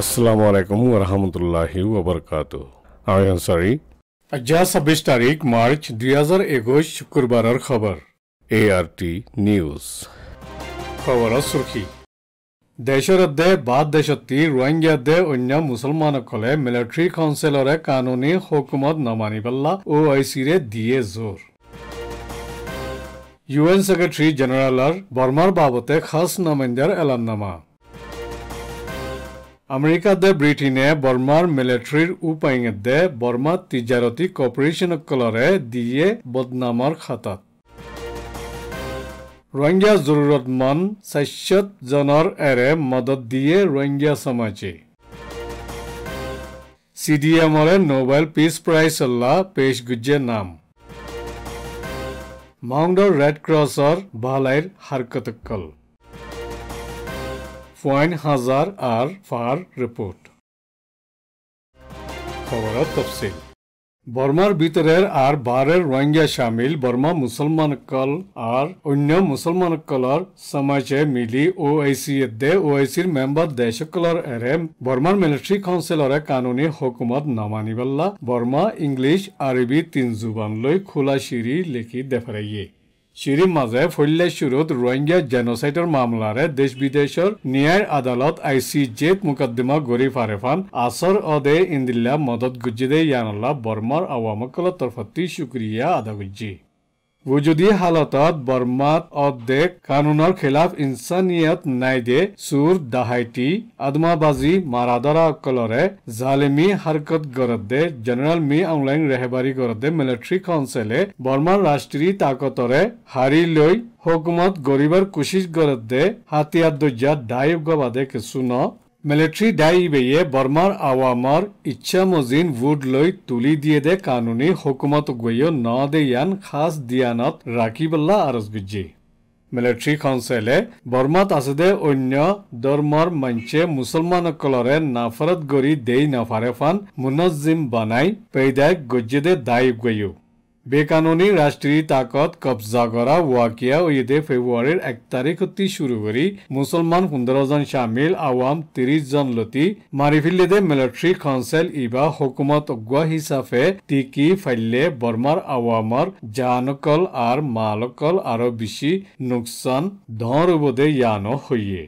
السلام علیکم ورحمۃ اللہ وبرکاتہ آئی ایم سوری اجا چھبیس تاریخ مارچ دو ہزار اکوش شکربار خبر اے آر ٹی نیوز خبر سرخی দেশৰ অধ্যে বাদ দেশতি ৰোহিংগীয়া দে অন্য মুছলমানসকলে মিলিটাৰী কাউন্সিলৰে কানুনী হুকুমত নামানি পেলা অ' আই চিৰে দিয়ে জোৰ ইউ এন ছেক্ৰেটাৰী জেনেৰেলৰ বৰ্মাৰ বাবতে খাছ নামাইণ্ডাৰ নামা আমেৰিকা দে ব্ৰিটেনে বৰ্মাৰ মিলিটাৰিৰ উপায়ং দে বৰ্মা তিজাৰতি কপাৰেশন কলৰে দিয়ে বদনামৰ খাতাত ৰোহিঙ্গা জৰুৰতমন সাশ্যত জনৰ এৰে মদত দিয়ে ৰোহিঙ্গা সমাজে সিডিএমৰে নোবেল পিস প্ৰাইজ অল্লা পেশ গুজে নাম মাউণ্ডৰ ৰেড ক্ৰছৰ ভালাইৰ হাৰকতকল Fuaynhazar R. Far Report খবরত তফসিল বর্মার ভিতরের আর বারের রোহিঙ্গা সামিল বর্মা কল আর অন্য কলর সমাজে মিলি ও আইসি দে ও আইসির মেম্বার কলর এরে বর্মার মিলিটারি কাউন্সিলরে কানুনি হকুমত নামানিবাল্লা বর্মা ইংলিশ আরবি তিন জুবান লৈ খোলা সিঁড়ি লিখি দেফারাইয়ে সিঁড়ির মাজে ফল্যা শুরুত রোহিঙ্গা জেনোসাইটের মামলারে দেশ বিদেশের ন্যায় আদালত আই জেদ মুকদ্দমা গরি ফারেফান আসর অদে ইন্দিল্লা মদত গুজ্জিদে ইয়ানাল্লা বর্মার আওয়ামকল তরফতি শুক্রিয়া আদা গুজ্জি ৱজুদী হালতত বৰ্মাত অৰ্ধেক কানুনৰ খিলাফ ইনচানিয়ত নাই দে চুৰ দাহাইটি আদমাবাজী মাৰাদৰা অকলৰে জালিমি হাৰকত গৰত দে জেনেৰেল মি অনলাইন ৰেহবাৰী গৰত দে মিলিট্ৰী কাউঞ্চেলে বৰ্মাৰ ৰাষ্ট্ৰীয় তাকতৰে হাৰি লৈ হুকুমত গৰিবৰ কোচিছ গৰত দে হাতীয়াৰ দৰ্জাত দায়োগবাদে কিছু ন মিলিটাৰি ডাই বৰ্মাৰ আৱামৰ আওয়ামর ইচ্ছা মজিন ভোট লই তুলি দিয়ে দে কানুনি হুকুমত গৈয় ন দেয়ান খাস দিয়ানত রাখিবল্লা আরজ বিজি মিলিটারি কাউন্সিলে বর্মাত আছে দে অন্য ধৰ্মৰ মঞ্চে মুছলমানসকলৰে কলৰে নাফৰত দেই নাফাৰে মুনজিম বনাই পেইদাই গজ্জে দে দায়ী বেকানুনি রাষ্ট্রীয় তাকত কবজা করা ওয়াকিয়া ও ঈদে ফেব্রুয়ারির এক তারিখ হতে শুরু করে মুসলমান পনেরো জন সামিল আওয়াম তিরিশ জন লতি মারি ফেলে দে মিলিটারি কাউন্সিল ইবা হকুমত অগুয়া হিসাবে টিকি ফাইলে বর্মার আওয়ামর জানকল আর মালকল আরো বেশি নুকসান ধর উবদে ইয়ানো হইয়ে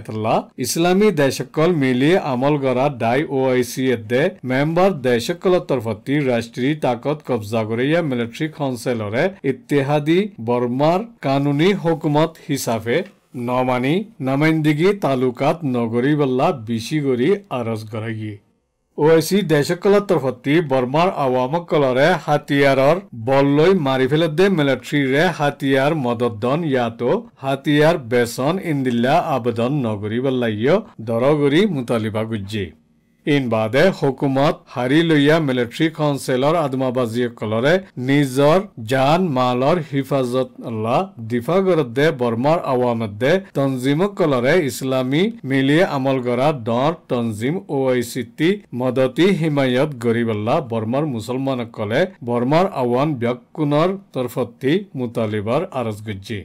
এতলা ইসলামী দেশকল মিলি আমল গড়া ডাই ও আইসিয়েতে মেম্বার দেশকলৰ তৰফতি ৰাষ্ট্ৰীয় তাকত কব্জা কৰিয়া মিলিটাৰী কাউন্সিলৰে ইতিহাদী বৰ্মাৰ কানুনী হুকুমত হিচাপে নমানি নামাইন্দিগি তালুকাত নগৰী বল্লা বিশিগৰি আৰজ গৰাকী ওয়েছি দেশকলৰ তৰফতি বৰ্মাৰ আৱামক কলৰে হাতিয়াৰৰ বল লৈ মাৰি পেলাই দে মিলিটাৰীৰে হাতিয়াৰ মদদন ইয়াতো হাতিয়াৰ বেচন ইন্দিল্লা আবেদন নগৰি বল্লাইয় দৰগৰি মুতালিবা গুজি این بعده حکومت هریلویا ملیتری کانسیلر ادمابازی کلاره نیزار جان مالار حفاظت الله دفاع گرده برمار عوامت ده تنظیم کلاره اسلامی ملی عملگرا دار تنظیم او ای سی تی مدتی حمایت گریب الله برمار مسلمان کلاره برمار عوام بیاکونار طرفتی مطالبار عرض گجی.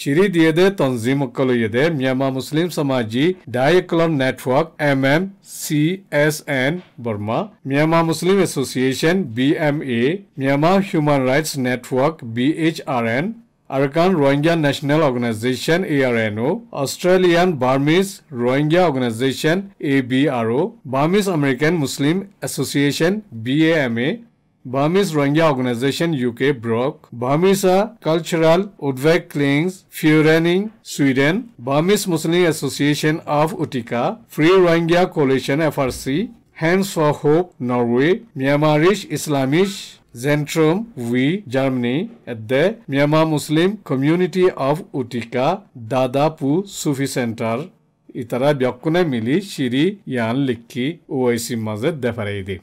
ਸ਼੍ਰੀ ਦੀਏਦੇ ਤਨਜ਼ੀਮ ਕਲੋਯੇਦੇ ਮਿਆਮਾ ਮੁਸਲਿਮ ਸਮਾਜੀ ਡਾਇਕਲਮ network M M C S N Burma Myanmar Muslim association B M A Myanmar human rights network B H R N Arakan Rohingya national organisation A R N O Australian Burmese Rohingya organisation A B R O Burmese American Muslim association B M A Burmese Rohingya Organization UK broke, Burmese Cultural Udvek Clings, Furening, Sweden, Burmese Muslim Association of Utica, Free Rohingya Coalition FRC, Hands for Hope Norway, Myanmarish Islamish Zentrum V Germany at the Myanmar Muslim Community of Utica Dadapu Sufi Center ইতারা ব্যাকুনে মিলি সিরি ইয়ান লিখি ওয়াইসি মাঝে দেফারাই দি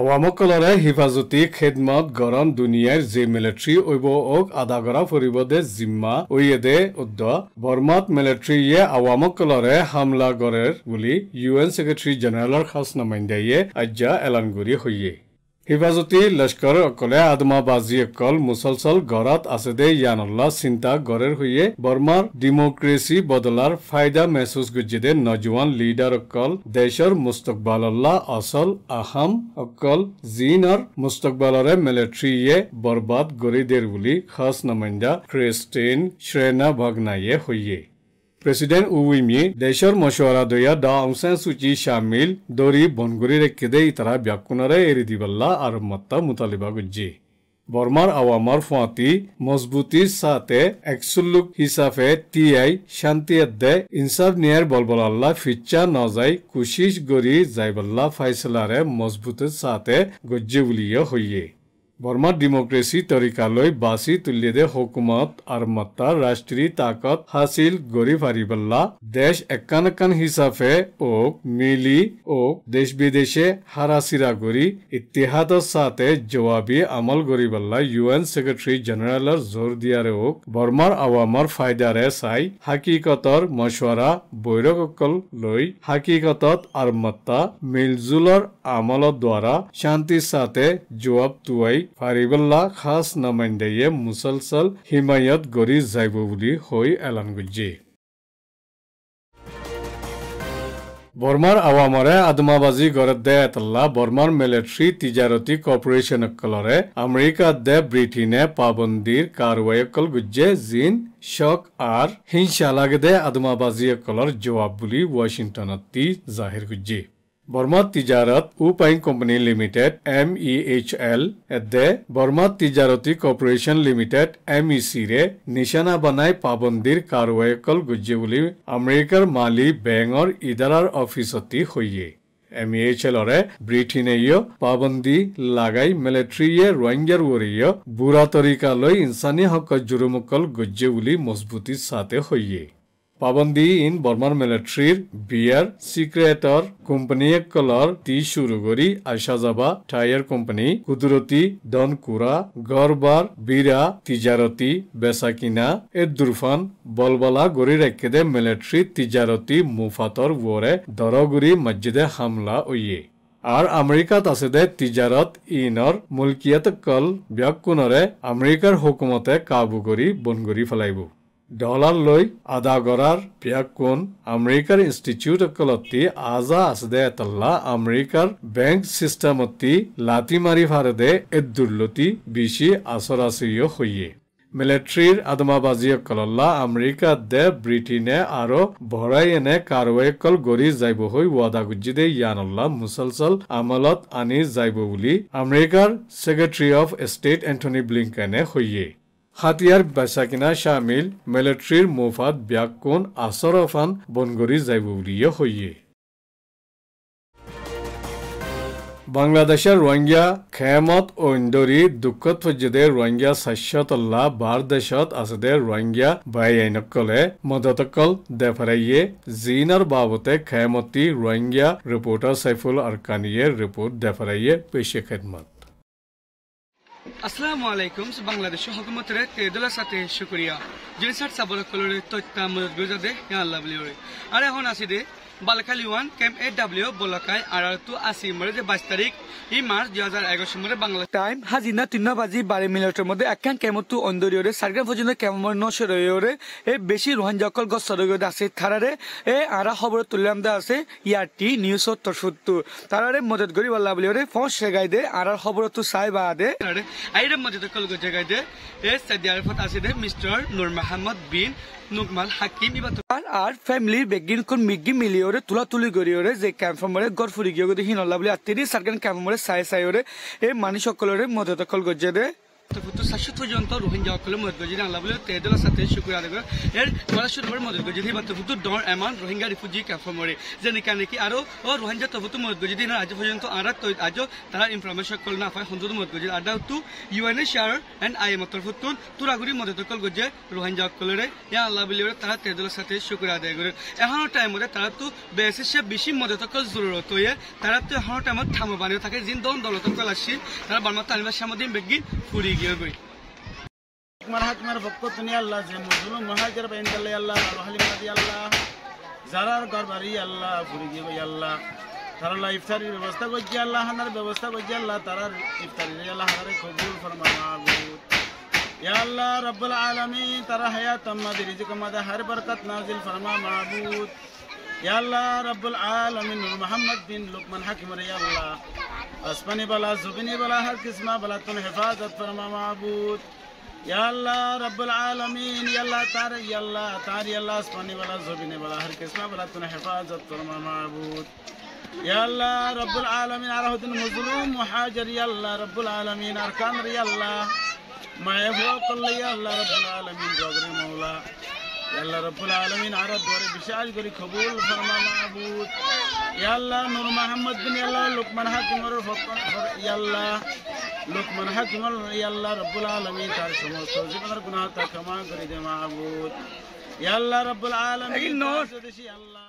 আৱামসকলৰে হিফাজতি খেদমত গৰম দুনিয়াৰ J military ঐব অক আদা কৰা দে জিম্মা ঐয়েদে উদ্দ বৰ্মাত মিলিটাৰীয়ে আৱামসকলৰে হামলা কৰে বুলি ইউ এন ছেক্ৰেটাৰী জেনেৰেলৰ খাছ নামাইন্দাইয়ে আজ্যা এলান কৰি হৈয়ে হিফাজতী অকলে লস্কৰসকলে অকল মুছলচল ঘৰত আছে দে ইয়ানুল্লাহ চিন্তা গড়ৰ হৈয়ে বৰ্মাৰ ডেমক্ৰেচি বদলাৰ ফায়দা মেহচুচ গুজি দে নজোৱান লিডাৰসকল দেশৰ মুস্তকবাল্লাহ অচল আহাম অকল জিনৰ মুস্তকবালৰে মিলিট্ৰীয়ে বৰবাদ গঢ়ি দেৰ বুলি খাচ নমাইণ্ডা ক্ৰেষ্টেইন শ্ৰেণা ভগ্নায়ে হৈয়ে প্রেসিডেন্ট উইমি দেশের মশওয়ারা দয়া দা আংসেন সুচি শামিল দরি বনগুরি রেখেদে ইতারা ব্যাকুনারে এরি দিবাল্লা আর মাত্তা মুতালিবা গুজ্জি বর্মার আওয়ামার ফাঁতি মজবুতির সাথে একসুল্লুক হিসাফে টিআই শান্তি আদে ইনসাফ নিয়ার বলবলাল্লা ফিচ্চা নজাই কুশিস গরি জাইবাল্লা ফাইসলারে মজবুতের সাথে গজ্জে উলিয়ে হইয়ে বর্মা ডেমোক্রেসি তরিকালৈ বাছি তুলিয়েদে হুকুমত আর মাত্রা রাষ্ট্রীয় তাকত হাসিল গড়ি ফারিবল্লা দেশ একান একান হিচাপে ওক মিলি ওক দেশ বিদেশে হারাসিরা গড়ি ইতিহাদর সাথে জবাবি আমল ইউ এন সেক্রেটারি জেনেৰেলৰ জোৰ দিয়ারে ওক বৰ্মাৰ আওয়ামর ফাইদাৰে চাই হাকিকতৰ মছৱাৰা বৈৰকসকল লৈ হাকিকতত আর মাত্রা মিলজুলর আমলত দ্বারা শান্তির সাথে জবাব তুয়াই ফাৰিবুল্লা খাচ নমাইণ্ডেয়ে মুছলচল হিমায়ত গঢ়ি যাব বুলি হৈ এলান গুজি বৰ্মাৰ আৱামৰে আদমাবাজী গড়ত দে এতলা বৰ্মাৰ মিলিট্ৰী তিজাৰতী কৰ্পৰেচনসকলৰে আমেৰিকাত দে ব্ৰিটেইনে পাবন্দীৰ কাৰ্বাইসকল গুজে জিন শক আৰ হিংসা লাগে দে আদমাবাজীসকলৰ জবাব বুলি ৱাশ্বিংটনত দি জাহিৰ গুজিয়ে company limited M E H L এদে বর্মা তিজারতি কর্পোরেশন লিমিটেড এম সি রে নিশানা বানায় পাবন্দির কারওয়াইকল গুজে বুলি আমেরিকার মালি ব্যাঙর ইদারার অফিসতি হইয়ে রে ব্রিটেনেয় পাবন্দি লাগাই এ রোহিঙ্গার ওরিয় বুড়া তরিকা লৈ ইনসানী হক জুরুমকল গুজে বুলি মজবুতির সাথে হইয়ে पाबन्दी इन बर्मन मिलिट्री बियर सिक्रेटर কোম্পানি কলর তি শুরু করি আশা যাবা টায়ার কোম্পানি কুদরতি দনকুরা গরবার বিরা তিজারতি বেসা কিনা এ দুরফান বলবলা গড়ি রেখে দে মিলিটারি তিজারতি মুফাতর ওরে দরগুরি মসজিদে হামলা ওইয়ে আর আমেরিকাত আছে দে তিজারত ইনর মুলকিয়াত কল ব্যাকুণরে আমেরিকার হুকুমতে কাবু করি বনগুরি ফেলাইব ডলার লৈ আদা করার প্রিয়াকুন আমেরিকার ইনস্টিটিউট অকলতি আজা আসদে তল্লা আমেরিকার ব্যাংক সিস্টেমতি লাতি মারি ভারদে এ দুর্লতি বিশি আসরাসিয় হইয়ে মিলিটারির আদমাবাজি অকলল্লা আমেরিকা দে ব্রিটেনে আৰু ভরাই এনে কারোয়েকল গড়ি যাইব হই ওয়াদা গুজি দে ইয়ানল্লা মুসলসল আমলত আনি যাইব বুলি আমেৰিকাৰ সেক্ৰেটাৰি অফ ষ্টেট এন্টনি ব্লিংকেনে হইয়ে হাতিয়ার কিনা সামিল মিলিটারির মোফাত ব্যাকুণ আসরফান বনগরি জাইবুরিয় হইয়ে বাংলাদেশের রোহিঙ্গা খেমত ঐন্দরি দুঃখত ফজ্জদে রোহিঙ্গা স্বাস্থ্যতল্লা বার দেশত আছে রোহিঙ্গা বাইনকলে মদতকল দেফারাইয়ে জিনার বাবতে খেমতি রোহিঙ্গা রিপোর্টার সাইফুল আরকানিয়ে রিপোর্ট দেফারাইয়ে পেশে খেদমত আসসালামু আলাইকুম বাংলাদেশ হকুমতের তেদুলা সাথে শুক্রিয়া জিনসার সাবলকলের তথ্য মজুদ গুজাদে আল্লাহ আর এখন আসি দে Balukhali one camp A W বোলাকায় আড়ালতু আশি মরে বাইশ তারিখ ই মার্চ দুই হাজার এগারো সমরে বাংলা টাইম হাজিনা তিন বাজি বারে মিনিটের মধ্যে একখান কেমতু অন্দরিয়রে সারগ্রাম পর্যন্ত কেমন নশো রয়রে এ বেশি রোহান জকল গছ সরগদ আছে থারারে এ আরা খবর তুললাম দা আছে ইয়ারটি নিউজ তসত্তু তারারে মদত করি বল্লা বলিয়রে ফোন শেগাই দে আরার খবর তু সাই বা দে আইরে মদত কল গজাগাই দে এ সাদিয়ারফত আছে দে মিস্টার নূর মাহমদ বিন নুকমাল হাকিম ইবাত আর ফ্যামিলির বেগিন কোন মিগি মিলিয়র ওরে তুলা তুলি করি ওরে যে ক্যাম্পমরে গড় ফুড়ি গিয়ে হিনলা বলে আত্মীয় সার্কেন ক্যাম্পমরে সাই সাই ওরে এই মানুষ সকলের মধ্যে দখল গজ্জে দে সাতশো পর্যন্ত রোহিঙ্গা সকলে গজি বলে তেদলা সাথে এর গজি ডর এমন রোহিঙ্গা রিফিউজি ক্যাফমরে যে নিকা নাকি ও রোহিঙ্গা গজি দিন আজ পর্যন্ত আর আজ তারা ইনফরমেশন কল না পায় হন্দুত মদত গজি আড্ডা তু ইউএনএ শেয়ার এন্ড আই তুরাগুড়ি কল গজে রোহিঙ্গা সকলে ইয়া আল্লাহ তারা তেদলা সাথে শুক্রিয়া আদায় করে এখনো টাইমরে তারা তো বেশি সে বেশি মদত কল জরুরত হয়ে তারা তো টাইমত থামো বানিয়ে থাকে জিন দন দলত কল আসি তারা বার্মা তালিমা সামাদিন বেগিন ফুরি गिर गई मरहतमर भक्को तुने अल्लाह से मजलूम महाजर बहन कल्ले अल्लाह रहली मदी अल्लाह जरार गरबारी अल्लाह भुरिगे गई अल्लाह তারা ইফতারির ব্যবস্থা করছি আল্লাহ হানার ব্যবস্থা করছি আল্লাহ তারার ইফতারির আল্লাহ হানারে কবুল ফরমা মাহবুদ ইয়া আল্লাহ রব্বুল আলামিন তারা হায়াত আম্মাদি রিজক মাদা হর বরকত নাজিল ফরমা মাহবুদ يلا رب العالمين محمد بن لقمان حكيم يا الله اسمني بلا زبني بلا هر قسمه بلا تن حفاظت فرما معبود يا الله رب العالمين يلا تار يلا تار يلا الله بلا زبني بلا هر قسمه بلا تن حفاظت فرما معبود يا الله رب العالمين على هدن مظلوم وحاجر يا الله رب العالمين اركان يا الله ما يفوق الله يا الله رب العالمين جوغري مولا আল্লাহ রব্বুল আলমিন আরো ধরে বিশাল করে কবুল ফরমা মাহবুদ ইয়াল্লাহ নূর মাহমদ বিন ইয়াল্লাহ লোকমান হাকিমর ইয়াল্লাহ লোকমান হাকিমর ইয়াল্লাহ রব্বুল আলমিন তার সমস্ত জীবনের গুণাহ তা ক্ষমা করে দে মাহবুদ ইয়াল্লাহ রব্বুল আলমিন আল্লাহ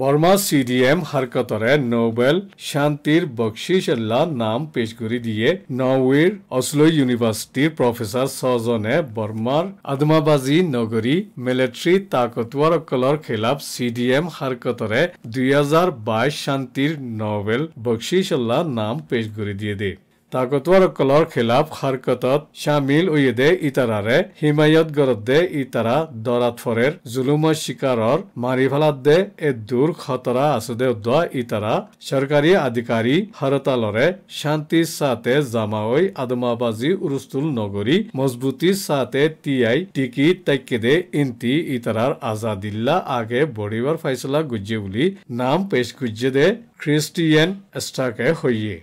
বৰ্মা চি ডি এম হাৰকতৰে নবেল শান্তিৰ বক্সিছল্লা নাম পেশ কৰি দিয়ে নৱেৰ অছলো ইউনিভাৰ্চিটিৰ প্ৰফেচাৰ ছজনে বৰ্মাৰ আদমাবাজী নগৰী মিলিট্ৰী তাকতৱাৰসকলৰ খিলাফ চি ডি এম হাৰকতৰে দুই হাজাৰ বাইছ শান্তিৰ নবেল বক্সিছল্লা নাম পেশ কৰি দিয়ে দেই طاقتور اکلر خلاف حرکتات شامل اویده ایتاراره حمایتگرد ده ایتارا دارات فرر ظلم شکارر মারিফালাত দে এ দূর খতরা আসদে উদ্দা ইতারা সরকারি আধিকারী হরতালরে শান্তি সাথে জামাওই আদমাবাজী উরুস্তুল নগৰী মজবুতি সাথে তিয়াই টিকি তাইকেদে ইন্তি ইতারার আজাদিল্লা আগে বঢ়িবৰ ফাইচলা গুজ্জে বুলি নাম পেছ গুজ্জে দে খ্ৰীষ্টিয়ান স্টাকে হইয়ে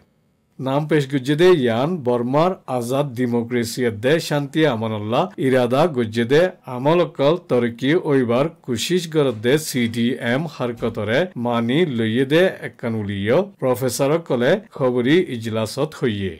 নাম পেশ গুজ্জেদে ইয়ান বর্মার আজাদ ডেমোক্রেসি দে শান্তি আমানুল্লাহ ইরাদা গুজ্জেদে আমলকল তরকি ওইবার কুশিস গরদ্দে সিডিএম হারকতরে মানি লইয়ে দে একানুলিয় প্রফেসর কলে খবরি ইজলাসত হইয়ে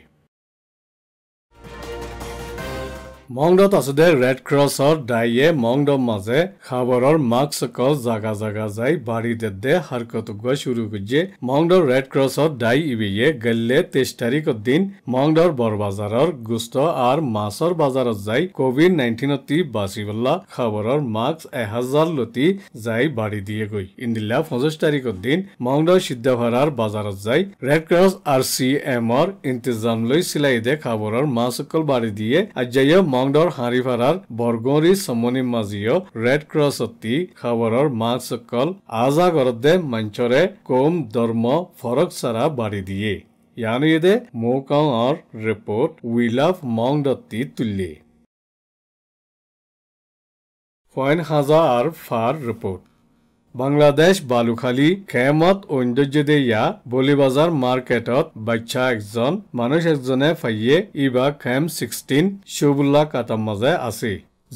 মংডত আছোঁ ৰেড ক্ৰছৰ দায়ীয়ে মংডৰ মাজে খাবৰৰ মাস্ক জাগা জাগা যাই বাৰী দে দে হাৰকত গৈ চুৰু কৰিছে মংডৰ ৰেড ক্ৰছৰ দায়ী ইভিয়ে গেল্লে তেইছ তাৰিখৰ দিন মংডৰ বৰবাজাৰৰ গুষ্ট আৰু মাছৰ বজাৰত যাই কভিড নাইণ্টিনতি বাচি বলা খাবৰৰ মাস্ক এহেজাৰ লতি যাই বাৰী দিয়ে গৈ ইন্দিলা পঞ্চাছ তাৰিখৰ দিন মংডৰ সিদ্ধভাৰাৰ বজাৰত যাই ৰেড ক্ৰছ আৰু চি এমৰ ইন্তজাম লৈ চিলাই দে খাবৰৰ মাস্কল বাৰী দিয়ে আজি মই মংগৰ শাৰীভাৰাৰ বৰগৰী চমনি মাজিয় ৰেড ক্ৰছতি খাবৰৰ মাকসকল আজাগৰদে মঞ্চৰে কোম ধৰ্ম ফৰক চাৰা বাঢ়ি দিয়ে ইয়ানেদে মৌকাঙৰ ৰিপৰ্ট উইল অফ মংগদত্তি তুলি ফাইন হাজাৰ ফাৰ ৰিপৰ্ট বাংলাদেশ বালুখালী খেমত ঐন্দৰ্য দেয়া বলিবাজাৰ মাৰ্কেটত বাচ্ছা একজন মানুহ এজনে ফাইয়ে ইবা খেম ছিক্সটিন শ্বুবুল্লা কাটাৰ মাজে আছে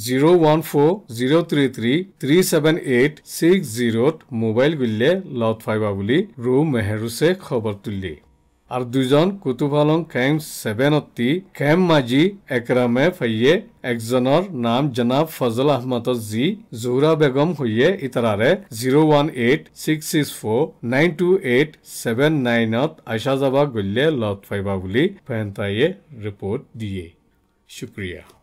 zero' one four zero' three three three seven eight six জিৰ'ত মোবাইল গুলিলে লট ফাইবা বুলি ৰু মেহৰুছে খবৰ তুলিলে আর দুজন কুতুব আলম কেম্প সেভেনতি কেম্প মাঝি একরামে ফাইয়ে একজনের নাম জনাব ফজল আহমদ জি জোহরা বেগম হইয়ে ইতারারে zero one eight six six four nine two eight seven নাইনত আশা যাবা গলিয়ে লত পাইবা বুলি ফেন্তাইয়ে রিপোর্ট দিয়ে শুক্রিয়া